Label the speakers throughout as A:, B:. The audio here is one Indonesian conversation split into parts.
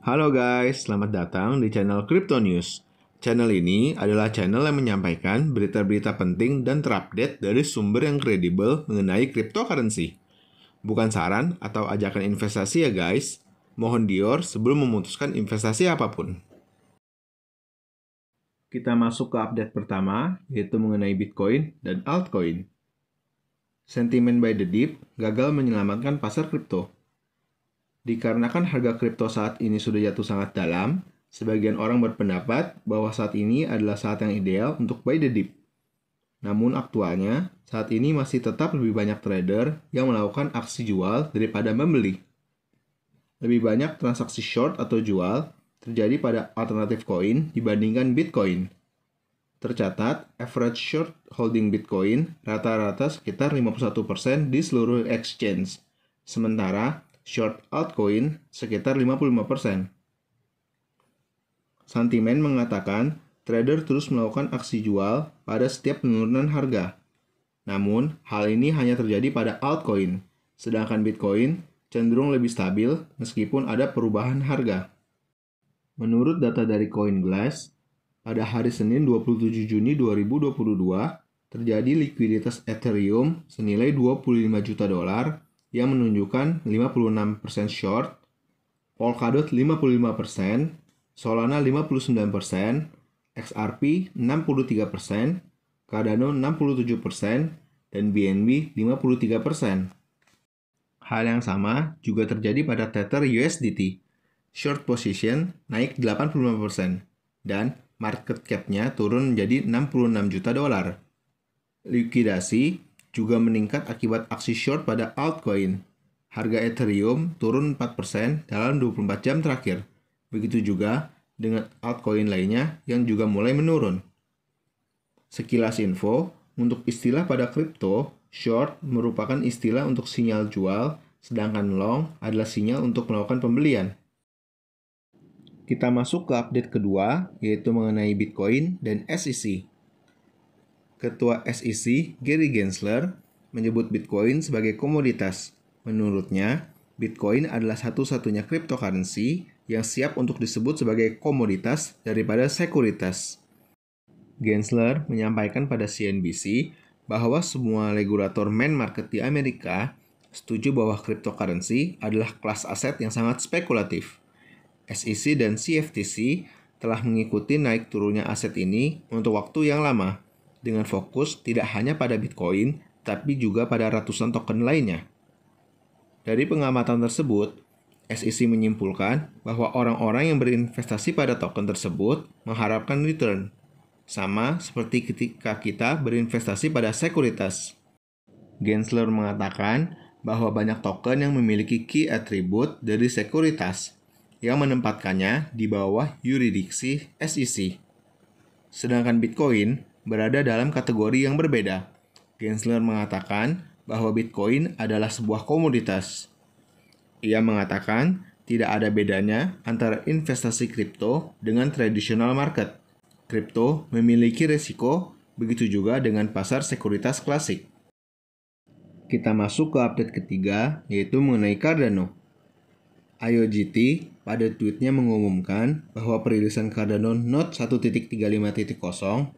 A: Halo guys, selamat datang di channel Crypto News. Channel ini adalah channel yang menyampaikan berita-berita penting dan terupdate dari sumber yang kredibel mengenai cryptocurrency. Bukan saran atau ajakan investasi ya guys. Mohon dior sebelum memutuskan investasi apapun. Kita masuk ke update pertama, yaitu mengenai Bitcoin dan altcoin. Sentimen by the Deep gagal menyelamatkan pasar kripto Dikarenakan harga kripto saat ini sudah jatuh sangat dalam, sebagian orang berpendapat bahwa saat ini adalah saat yang ideal untuk buy the dip. Namun aktualnya, saat ini masih tetap lebih banyak trader yang melakukan aksi jual daripada membeli. Lebih banyak transaksi short atau jual terjadi pada alternatif koin dibandingkan Bitcoin. Tercatat, average short holding Bitcoin rata-rata sekitar 51% di seluruh exchange. Sementara, short altcoin sekitar 55%. Santimen mengatakan trader terus melakukan aksi jual pada setiap penurunan harga. Namun, hal ini hanya terjadi pada altcoin, sedangkan Bitcoin cenderung lebih stabil meskipun ada perubahan harga. Menurut data dari CoinGlass, pada hari Senin 27 Juni 2022, terjadi likuiditas Ethereum senilai 25 juta dolar yang menunjukkan 56% short, Polkadot 55%, Solana 59%, XRP 63%, Cardano 67%, dan BNB 53%. Hal yang sama juga terjadi pada Tether USDT. Short position naik 85% dan market cap-nya turun menjadi 66 juta dolar. Likuidasi juga meningkat akibat aksi short pada altcoin. Harga Ethereum turun 4% dalam 24 jam terakhir. Begitu juga dengan altcoin lainnya yang juga mulai menurun. Sekilas info, untuk istilah pada kripto, short merupakan istilah untuk sinyal jual, sedangkan long adalah sinyal untuk melakukan pembelian. Kita masuk ke update kedua, yaitu mengenai Bitcoin dan SEC. Ketua SEC Gary Gensler menyebut Bitcoin sebagai komoditas. Menurutnya, Bitcoin adalah satu-satunya cryptocurrency yang siap untuk disebut sebagai komoditas daripada sekuritas. Gensler menyampaikan pada CNBC bahwa semua regulator main market di Amerika setuju bahwa cryptocurrency adalah kelas aset yang sangat spekulatif. SEC dan CFTC telah mengikuti naik turunnya aset ini untuk waktu yang lama dengan fokus tidak hanya pada Bitcoin, tapi juga pada ratusan token lainnya. Dari pengamatan tersebut, SEC menyimpulkan bahwa orang-orang yang berinvestasi pada token tersebut mengharapkan return, sama seperti ketika kita berinvestasi pada sekuritas. Gensler mengatakan bahwa banyak token yang memiliki key attribute dari sekuritas yang menempatkannya di bawah yuridiksi SEC. Sedangkan Bitcoin berada dalam kategori yang berbeda. Gensler mengatakan bahwa Bitcoin adalah sebuah komoditas. Ia mengatakan tidak ada bedanya antara investasi kripto dengan traditional market. Kripto memiliki resiko, begitu juga dengan pasar sekuritas klasik. Kita masuk ke update ketiga, yaitu mengenai Cardano. IOGT pada tweetnya mengumumkan bahwa perilisan Cardano Node 1.35.0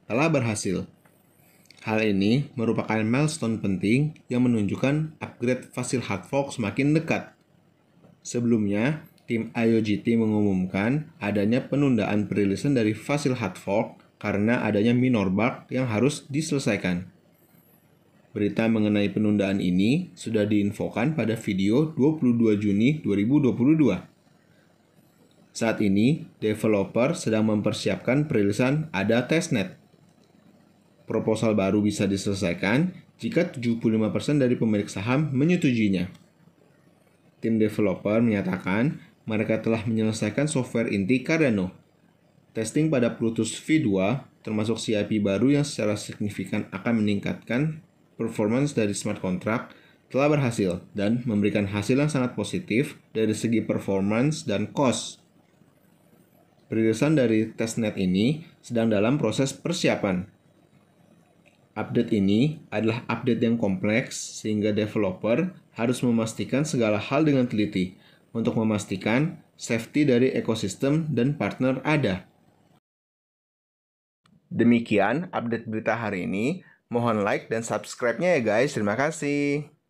A: telah berhasil. Hal ini merupakan milestone penting yang menunjukkan upgrade Fasil hard fork semakin dekat. Sebelumnya, tim IOGT mengumumkan adanya penundaan perilisan dari Fasil hard fork karena adanya minor bug yang harus diselesaikan. Berita mengenai penundaan ini sudah diinfokan pada video 22 Juni 2022. Saat ini, developer sedang mempersiapkan perilisan ada testnet. Proposal baru bisa diselesaikan jika 75% dari pemilik saham menyetujuinya. Tim developer menyatakan mereka telah menyelesaikan software inti Cardano. Testing pada Plutus V2 termasuk CIP baru yang secara signifikan akan meningkatkan performance dari smart contract telah berhasil dan memberikan hasil yang sangat positif dari segi performance dan cost. Perilisan dari testnet ini sedang dalam proses persiapan. Update ini adalah update yang kompleks sehingga developer harus memastikan segala hal dengan teliti untuk memastikan safety dari ekosistem dan partner ada. Demikian update berita hari ini. Mohon like dan subscribe-nya ya guys. Terima kasih.